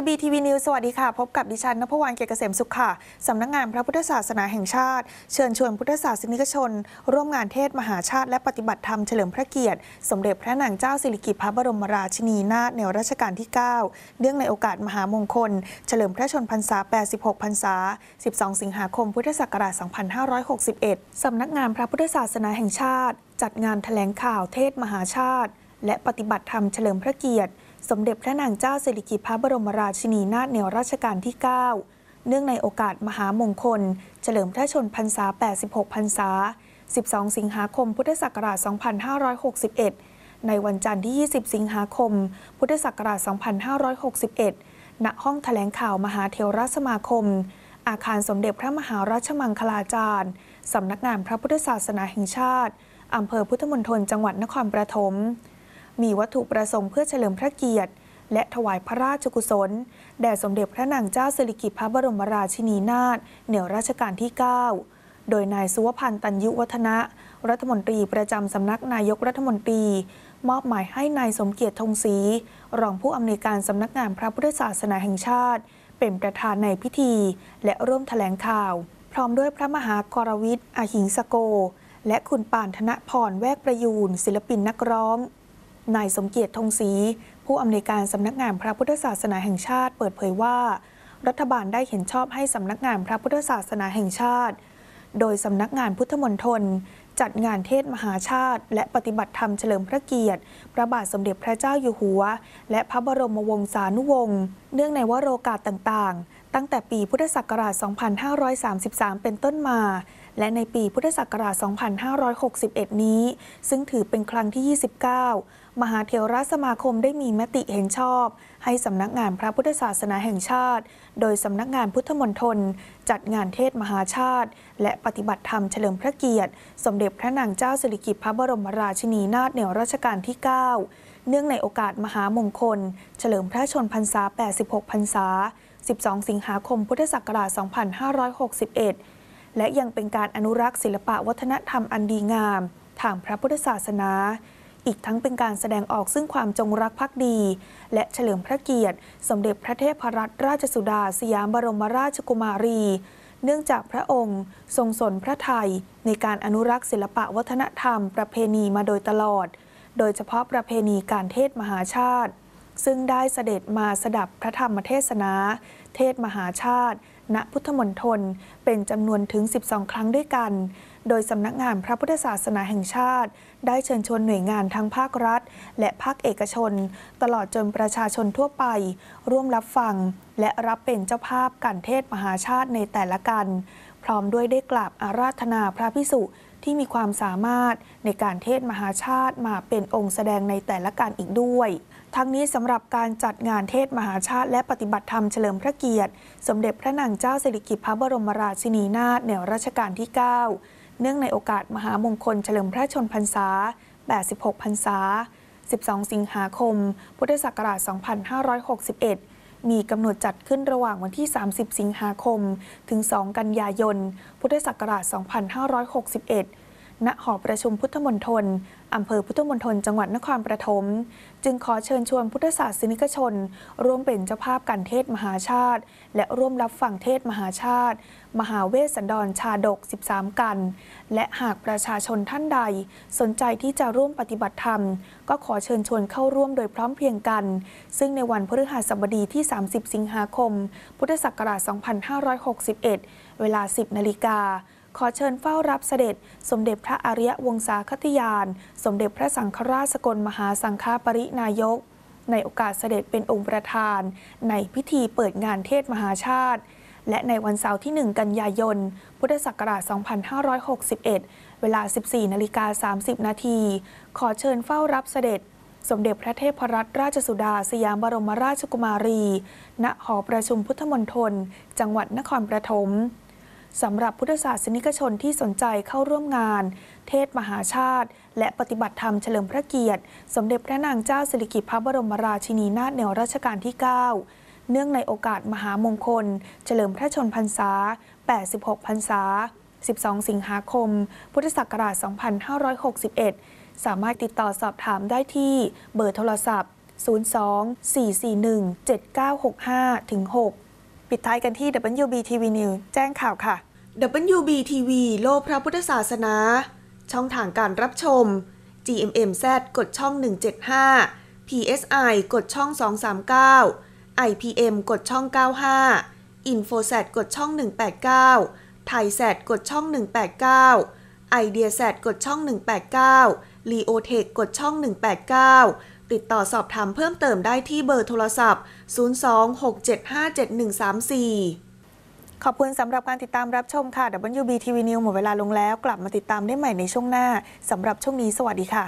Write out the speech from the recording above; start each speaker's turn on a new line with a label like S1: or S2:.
S1: WB TV News สวัสดีค่ะ พบกับดิฉันนภวรรณเกียรติเกษมสุขค่ะ สำนักงงานพระพุทธศาสนาแห่งชาติ เชิญชวนพุทธศาสนิกชน ร่วมงานเทศ มหาชาติ และปฏิบัติธรรมเฉลิมพระเกียรติ สมเด็จพระนางเจ้า สิริกิติ์พระบรมราชินี นาถในรัชกาลที่ 9เนื่องในโอกาสมหามงคล เฉลิมพระชนพรรษา 86พรรษา 12 สิงหาคมพุทธศักราช2561สำนักงานพระพุทธศาสนาแห่งชาติ จัดงานแถลงข่าวเทศมหาชาติและปฏิบัติธรรมเฉลิมพระเกียรติสมเด็จพระนางเจ้าสิริกิติ์พระบรมราชินีนาถในรัชกาลที่ 9 เนื่องในโอกาสมหามงคลเฉลิมพระชนพรรษา 86พรรษา 12 สิงหาคม พุทธศักราช 2561 ในวันจันทร์ที่ 20 สิงหาคม พุทธศักราช 2561 ณ ห้องแถลงข่าวมหาเทวรสมาคม อาคารสมเด็จพระมหาราชมังคลาจารย์ สำนักงานพระพุทธศาสนาแห่งชาติอำเภอพุทธมณฑลจังหวัดนครปฐมมีวัตถุประสงค์เพื่อเฉลิมพระเกียรติ และถวายพระราชกุศล แด่สมเด็จพระนางเจ้าสิริกิติ์พระบรมราชินีนาถเหนือรัชกาลที่ 9 โดยนายสุวพันธ์ตันยุวัฒนะ รัฐมนตรีประจำสำนักนายกรัฐมนตรี มอบหมายให้นายสมเกียรติธงศรีรองผู้อำนวยการสำนักงานพระพุทธศาสนาแห่งชาติ เป็นประธานในพิธี และร่วมแถลงข่าว พร้อมด้วยพระมหากรวิทย์อหิงสโก และคุณปานธนพรแวกประยูนศิลปินนักร้องนายสมเกียรติธงศรีผู้อำนวยการสำนักงานพระพุทธศาสนาแห่งชาติเปิดเผยว่า รัฐบาลได้เห็นชอบให้สำนักงานพระพุทธศาสนาแห่งชาติ โดยสำนักงานพุทธมณฑลจัดงานเทศมหาชาติ และปฏิบัติธรรมเฉลิมพระเกียรติพระบาทสมเด็จพระเจ้าอยู่หัว และพระบรมวงศานุวงศ์เนื่องในวโรกาสต่างๆ ตั้งแต่ปีพุทธศักราช 2533 เป็นต้นมาและในปีพุทธศักราช 2561 นี้ ซึ่งถือเป็นครั้งที่ 29 มหาเถรสมาคมได้มีมติเห็นชอบ ให้สำนักงานพระพุทธศาสนาแห่งชาติ โดยสำนักงานพุทธมณฑลจัดงานเทศมหาชาติ และปฏิบัติธรรมเฉลิมพระเกียรติ สมเด็จพระนางเจ้าสิริกิติ์พระบรมราชินีนาถในรัชกาลที่ 9 เนื่องในโอกาสมหามงคล เฉลิมพระชนพรรษา 86พรรษา 12 สิงหาคมพุทธศักราช 2561และยังเป็นการอนุรักษ์ศิลปะวัฒนธรรมอันดีงามทางพระพุทธศาสนา อีกทั้งเป็นการแสดงออกซึ่งความจงรักภักดี และเฉลิมพระเกียรติ สมเด็จพระเทพรัตนราชสุดาสยามบรมราชกุมารี เนื่องจากพระองค์ทรงสนพระไทยในการอนุรักษ์ศิลปะวัฒนธรรมประเพณีมาโดยตลอด โดยเฉพาะประเพณีการเทศมหาชาติ ซึ่งได้เสด็จมาสดับพระธรรมเทศนา เทศมหาชาติณพุทธมณฑลเป็นจำนวนถึง 12 ครั้งด้วยกัน โดยสำนักงานพระพุทธศาสนาแห่งชาติ ได้เชิญชวนหน่วยงานทั้งภาครัฐ และภาคเอกชน ตลอดจนประชาชนทั่วไป ร่วมรับฟังและรับเป็นเจ้าภาพการเทศมหาชาติในแต่ละกัน พร้อมด้วยได้กราบอาราธนาพระพิสุที่มีความสามารถในการเทศมหาชาติมาเป็นองค์แสดงในแต่ละการอีกด้วยทั้งนี้สำหรับการจัดงานเทศมหาชาติและปฏิบัติธรรมเฉลิมพระเกียรติ สมเด็จพระนางเจ้าสิริกิติ์พระบรมราชินีนาถในรัชกาลที่ 9 เนื่องในโอกาสมหามงคลเฉลิมพระชนพรรษา 86พรรษา 12 สิงหาคม พุทธศักราช2561 มีกำหนดจัดขึ้นระหว่างวันที่ 30 สิงหาคม ถึง 2 กันยายน พุทธศักราช 2561ณหอประชุมพุทธมณฑลอำเภอพุทธมณฑลจังหวัดนครปฐมจึงขอเชิญชวนพุทธศาสนิกชน ร่วมเป็นเจ้าภาพการเทศมหาชาติ และร่วมรับฟังเทศมหาชาติ มหาเวสสันดรชาดก 13 กัน และหากประชาชนท่านใด สนใจที่จะร่วมปฏิบัติธรรม ก็ขอเชิญชวนเข้าร่วมโดยพร้อมเพียงกัน ซึ่งในวันพฤหัสบดีที่ 30 สิงหาคมพุทธศักราช2561เวลา 10นาฬิกาขอเชิญเฝ้ารับเสด็จ สมเด็จพระอริยวงศาคติยาน สมเด็จพระสังฆราชสกลมหาสังฆปรินายก ในโอกาสเสด็จเป็นองค์ประธาน ในพิธีเปิดงานเทศมหาชาติ และในวันเสาร์ที่1กันยายน พุทธศักราช 2561 เวลา 14 นาฬิกา 30 นาที ขอเชิญเฝ้ารับเสด็จ สมเด็จพระเทพรัตนราชสุดาสยามบรมราชกุมารี ณ หอประชุมพุทธมณฑลจังหวัดนครปฐมสำหรับพุทธศาสนิกชนที่สนใจเข้าร่วมงาน เทศมหาชาติ และปฏิบัติธรรมเฉลิมพระเกียรติ สมเด็จพระนางเจ้าสิริกิติ์พระบรมราชินีนาถในรัชกาลที่ 9 เนื่องในโอกาสมหามงคลเฉลิมพระชนพรรษา 86พรรษา 12 สิงหาคม พุทธศักราช2561 สามารถติดต่อสอบถามได้ที่ เบอร์โทรศัพท์ 02 441 7965 6ปิดท้ายกันที่ WBTV News แจ้งข่าวค่ะ WBTV โลกพระพุทธศาสนา ช่องทางการรับชม GMMZ กดช่อง 175 PSI กดช่อง 239 IPM กดช่อง 95 InfoSat กดช่อง 189 t h a i s a t กดช่อง189 i d e a s a t กดช่อง 189 l e o t e c h กดช่อง 189ติดต่อสอบถามเพิ่มเติมได้ที่เบอร์โทรศัพท์ 026757134 ขอบคุณสำหรับการติดตามรับชมค่ะ WBTV News หมดเวลาลงแล้วกลับมาติดตามได้ใหม่ในช่วงหน้าสำหรับช่วงนี้ สวัสดีค่ะ